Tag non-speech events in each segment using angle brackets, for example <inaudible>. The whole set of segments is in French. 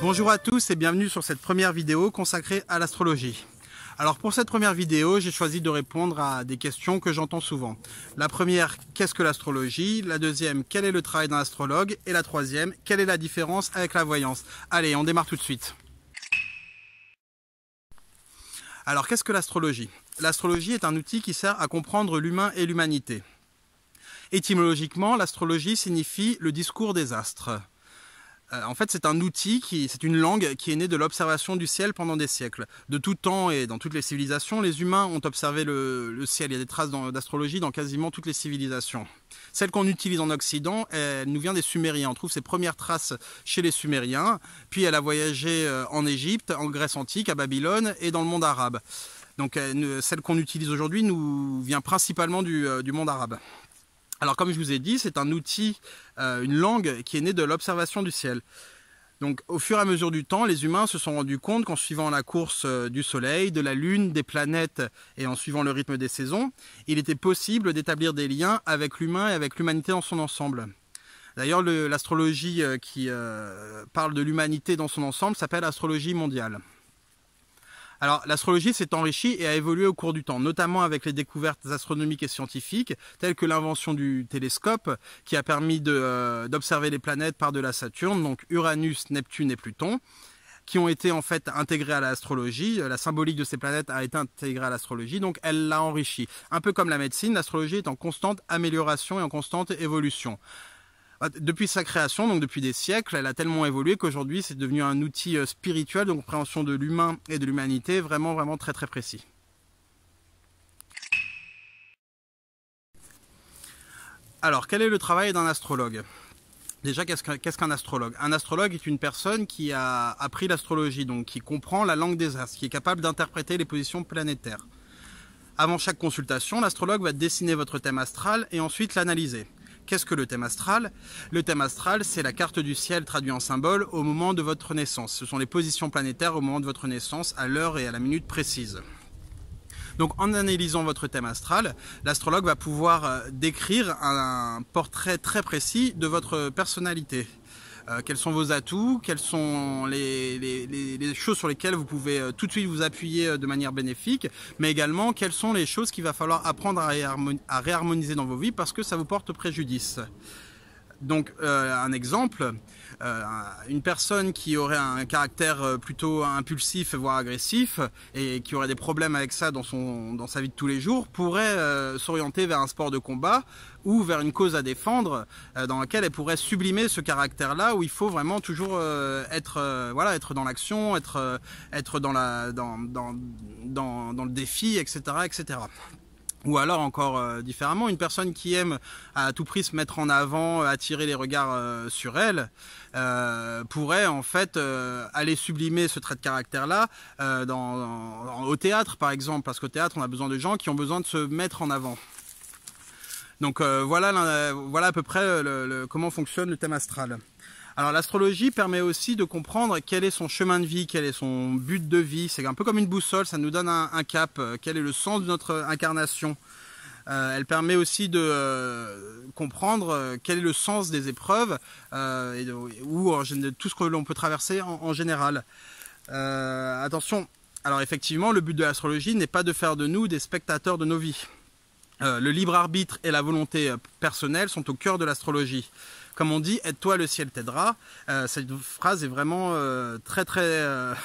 Bonjour à tous et bienvenue sur cette première vidéo consacrée à l'astrologie. Alors pour cette première vidéo, j'ai choisi de répondre à des questions que j'entends souvent. La première, qu'est-ce que l'astrologie La deuxième, quel est le travail d'un astrologue Et la troisième, quelle est la différence avec la voyance Allez, on démarre tout de suite. Alors qu'est-ce que l'astrologie l'astrologie est un outil qui sert à comprendre l'humain et l'humanité. Étymologiquement, l'astrologie signifie le discours des astres. Euh, en fait, c'est un outil, qui, c'est une langue qui est née de l'observation du ciel pendant des siècles. De tout temps et dans toutes les civilisations, les humains ont observé le, ciel. Il y a des traces d'astrologie dans quasiment toutes les civilisations. Celle qu'on utilise en Occident, elle nous vient des Sumériens. On trouve ses premières traces chez les Sumériens. Puis elle a voyagé euh, en Égypte, en Grèce antique, à Babylone et dans le monde arabe. Donc euh, celle qu'on utilise aujourd'hui nous vient principalement euh, du, monde arabe. Alors comme je vous ai dit, c'est un outil, euh, une langue qui est née de l'observation du ciel. Donc au fur et à mesure du temps, les humains se sont rendus compte qu'en suivant la course du Soleil, de la Lune, des planètes et en suivant le rythme des saisons, il était possible d'établir des liens avec l'humain et avec l'humanité dans son ensemble. D'ailleurs, l'astrologie qui parle de l'humanité dans son ensemble s'appelle astrologie mondiale. Alors, l'astrologie s'est enrichie et a évolué au cours du temps, notamment avec les découvertes astronomiques et scientifiques, telles que l'invention du télescope, qui a permis euh, d'observer les planètes par de la Saturne, donc Uranus, Neptune et Pluton qui ont été en fait intégrées à l'astrologie. Euh, la symbolique de ces planètes a été intégrée à l'astrologie, donc elle l'a enrichie. Un peu comme la médecine, l'astrologie est en constante amélioration et en constante évolution. Ah, depuis sa création, donc depuis des siècles, elle a tellement évolué qu'aujourd'hui c'est devenu un outil euh, spirituel de compréhension de l'humain et de l'humanité vraiment vraiment très très précis. Alors quel est le travail d'un astrologue Déjà, qu'est-ce qu'un astrologue Un astrologue est une personne qui a appris l'astrologie, donc qui comprend la langue des astres, qui est capable d'interpréter les positions planétaires. Avant chaque consultation, l'astrologue va dessiner votre thème astral et ensuite l'analyser. Qu'est-ce que le thème astral Le thème astral, c'est la carte du ciel traduite en symbole au moment de votre naissance. Ce sont les positions planétaires au moment de votre naissance, à l'heure et à la minute précise. Donc en analysant votre thème astral, l'astrologue va pouvoir euh, décrire un portrait très précis de votre personnalité. Euh, quels sont vos atouts Quelles sont les, les, choses sur lesquelles vous pouvez euh, tout de suite vous appuyer euh, de manière bénéfique Mais également, quelles sont les choses qu'il va falloir apprendre à, réharmoniser dans vos vies parce que ça vous porte préjudice donc euh, un exemple, euh, une personne qui aurait un caractère euh, plutôt impulsif, voire agressif, et qui aurait des problèmes avec ça dans, sa vie de tous les jours, pourrait s'orienter vers un sport de combat ou vers une cause à défendre dans laquelle elle pourrait sublimer ce caractère-là où il faut vraiment toujours être dans l'action, être être dans dans le défi, etc. etc. Ou alors encore euh, différemment, une personne qui aime à tout prix se mettre en avant, euh, attirer les regards euh, sur elle, pourrait en fait aller sublimer ce trait de caractère-là au théâtre par exemple, parce qu'au théâtre on a besoin de gens qui ont besoin de se mettre en avant. Donc voilà, voilà à peu près comment fonctionne le thème astral. Alors l'astrologie permet aussi de comprendre quel est son chemin de vie, quel est son but de vie. C'est un peu comme une boussole, ça nous donne un, cap, euh, quel est le sens de notre incarnation. Euh, elle permet aussi de euh, comprendre quel est le sens des épreuves et ou tout ce que l'on peut traverser en général. attention, alors effectivement, le but de l'astrologie n'est pas de faire de nous des spectateurs de nos vies. Euh, le libre arbitre et la volonté euh, personnelle sont au cœur de l'astrologie. Comme on dit, aide-toi, le ciel t'aidera. Euh, cette phrase est vraiment très très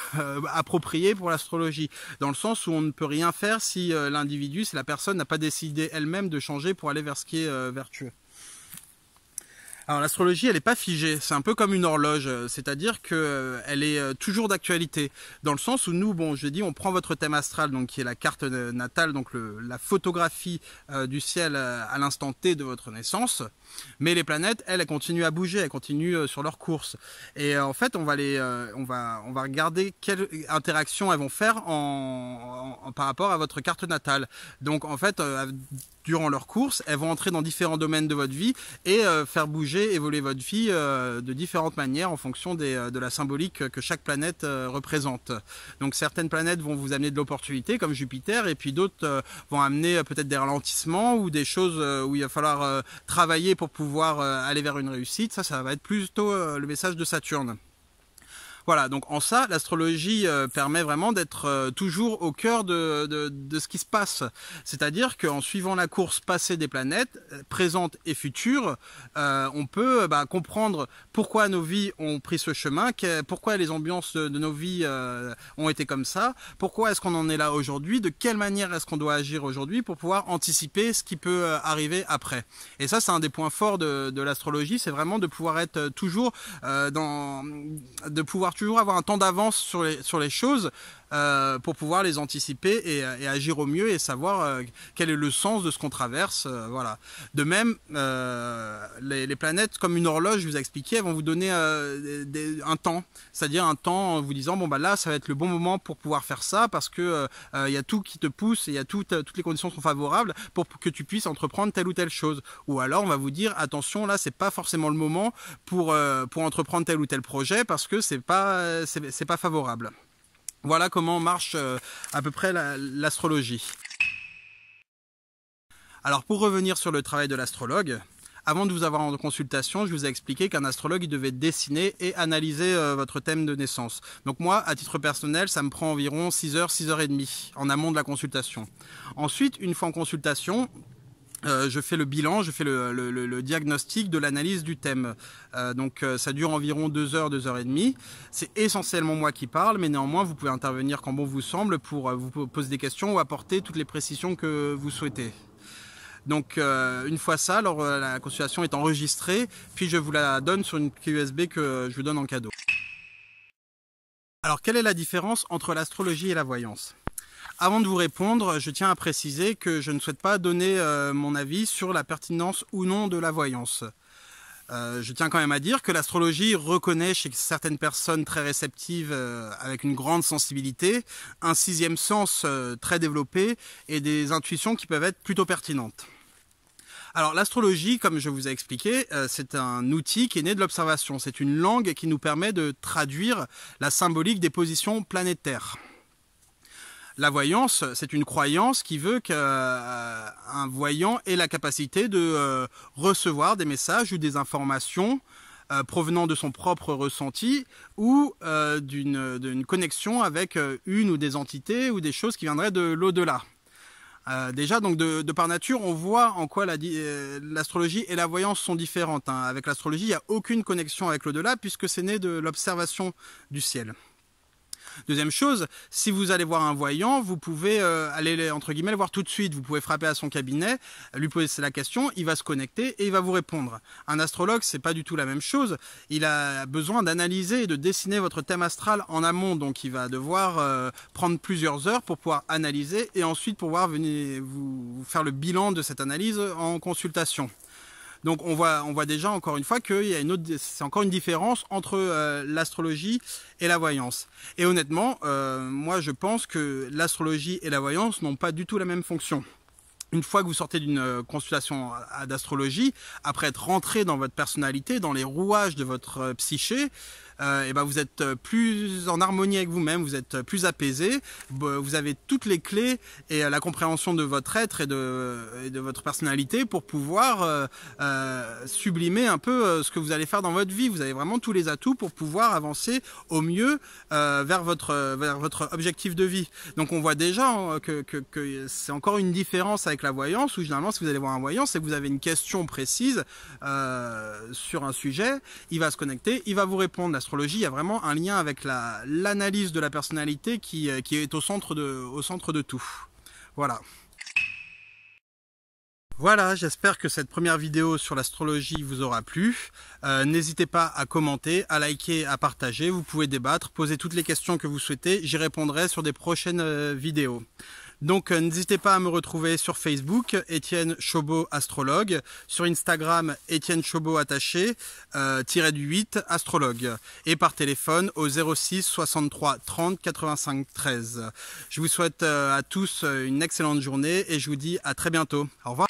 <laughs> appropriée pour l'astrologie, dans le sens où on ne peut rien faire si l'individu, si la personne n'a pas décidé elle-même de changer pour aller vers ce qui est vertueux. Alors l'astrologie, elle n'est pas figée, c'est un peu comme une horloge, euh, c'est-à-dire qu'elle euh, est euh, toujours d'actualité, dans le sens où nous, bon, je dis, dit, on prend votre thème astral, donc qui est la carte natale, donc la photographie du ciel à l'instant T de votre naissance, mais les planètes, elles, continuent à bouger, elles continuent sur leur course. Et en fait, on va, les, on va, on va regarder quelles interactions elles vont faire en, par rapport à votre carte natale. Donc en fait, durant leur course, elles vont entrer dans différents domaines de votre vie et euh, faire bouger, et voler votre vie euh, de différentes manières en fonction euh, de la symbolique que chaque planète représente. Donc certaines planètes vont vous amener de l'opportunité comme Jupiter et puis d'autres vont amener peut-être des ralentissements ou des choses où il va falloir travailler pour pouvoir aller vers une réussite. Ça, ça va être plutôt le message de Saturne. Voilà, donc en ça, l'astrologie euh, permet vraiment d'être euh, toujours au cœur de, de, ce qui se passe. C'est-à-dire qu'en suivant la course passée des planètes, euh, présentes et futures, on peut bah, comprendre pourquoi nos vies ont pris ce chemin, pourquoi les ambiances de, nos vies ont été comme ça, pourquoi est-ce qu'on en est là aujourd'hui, de quelle manière est-ce qu'on doit agir aujourd'hui pour pouvoir anticiper ce qui peut arriver après. Et ça, c'est un des points forts de, l'astrologie, c'est vraiment de pouvoir être toujours dans... de pouvoir toujours avoir un temps d'avance sur les, sur les choses euh, pour pouvoir les anticiper et, agir au mieux et savoir euh, quel est le sens de ce qu'on traverse. Euh, voilà. De même, les, planètes, comme une horloge, je vous ai expliqué, elles vont vous donner un temps, c'est-à-dire un temps en vous disant bon bah là, ça va être le bon moment pour pouvoir faire ça parce que il y a tout qui te pousse et il y a toutes les conditions sont favorables pour que tu puisses entreprendre telle ou telle chose. Ou alors, on va vous dire attention, là, c'est pas forcément le moment pour pour entreprendre tel ou tel projet parce que c'est pas euh, c'est pas favorable. Voilà comment marche euh, à peu près l'astrologie. Alors pour revenir sur le travail de l'astrologue, avant de vous avoir en consultation, je vous ai expliqué qu'un astrologue il devait dessiner et analyser euh, votre thème de naissance. Donc moi, à titre personnel, ça me prend environ 6 h 6 6h30 en amont de la consultation. Ensuite, une fois en consultation, euh, je fais le bilan, je fais le, diagnostic de l'analyse du thème. Euh, donc euh, ça dure environ deux heures, deux heures et demie. C'est essentiellement moi qui parle, mais néanmoins vous pouvez intervenir quand bon vous semble pour vous poser des questions ou apporter toutes les précisions que vous souhaitez. Donc une fois ça, alors la consultation est enregistrée, puis je vous la donne sur une clé USB que je vous donne en cadeau. Alors quelle est la différence entre l'astrologie et la voyance avant de vous répondre, je tiens à préciser que je ne souhaite pas donner euh, mon avis sur la pertinence ou non de la voyance. Euh, je tiens quand même à dire que l'astrologie reconnaît chez certaines personnes très réceptives euh, avec une grande sensibilité un sixième sens très développé et des intuitions qui peuvent être plutôt pertinentes. Alors l'astrologie, comme je vous ai expliqué, c'est un outil qui est né de l'observation. C'est une langue qui nous permet de traduire la symbolique des positions planétaires. La voyance, c'est une croyance qui veut qu'un euh, voyant ait la capacité de euh, recevoir des messages ou des informations euh, provenant de son propre ressenti ou d'une connexion avec une ou des entités ou des choses qui viendraient de l'au-delà. déjà, donc de, par nature, on voit en quoi l'astrologie et la voyance sont différentes. Hein. Avec l'astrologie, il n'y a aucune connexion avec l'au-delà puisque c'est né de l'observation du ciel. Deuxième chose, si vous allez voir un voyant, vous pouvez euh, aller entre guillemets le voir tout de suite. Vous pouvez frapper à son cabinet, lui poser la question, il va se connecter et il va vous répondre. Un astrologue, c'est pas du tout la même chose. Il a besoin d'analyser et de dessiner votre thème astral en amont, donc il va devoir euh, prendre plusieurs heures pour pouvoir analyser et ensuite pouvoir venir vous faire le bilan de cette analyse en consultation. Donc on voit, on voit déjà encore une fois qu'il y a une autre, c'est encore une différence entre euh, l'astrologie et la voyance. Et honnêtement, euh, moi je pense que l'astrologie et la voyance n'ont pas du tout la même fonction une fois que vous sortez d'une euh, consultation d'astrologie, après être rentré dans votre personnalité, dans les rouages de votre psyché, euh, et ben vous êtes euh, plus en harmonie avec vous-même, vous êtes euh, plus apaisé, vous avez toutes les clés et la compréhension de votre être et de, de votre personnalité pour pouvoir sublimer un peu ce que vous allez faire dans votre vie. Vous avez vraiment tous les atouts pour pouvoir avancer au mieux vers, votre, vers votre objectif de vie. Donc on voit déjà hein, que, que, c'est encore une différence avec la voyance où généralement si vous allez voir un voyant, c'est que vous avez une question précise sur un sujet, il va se connecter, il va vous répondre. À il y a vraiment un lien avec l'analyse de la personnalité qui, euh, est au centre, de, tout. Voilà. Voilà, j'espère que cette première vidéo sur l'astrologie vous aura plu. Euh, n'hésitez pas à commenter, à liker, à partager. Vous pouvez débattre, poser toutes les questions que vous souhaitez. J'y répondrai sur des prochaines euh, vidéos. Donc euh, n'hésitez pas à me retrouver sur Facebook, Étienne Chobot astrologue, sur Instagram, Étienne Chobot attaché, euh, tiré du 8, astrologue, et par téléphone au 06 63 30 85 13. Je vous souhaite euh, à tous une excellente journée et je vous dis à très bientôt. Au revoir.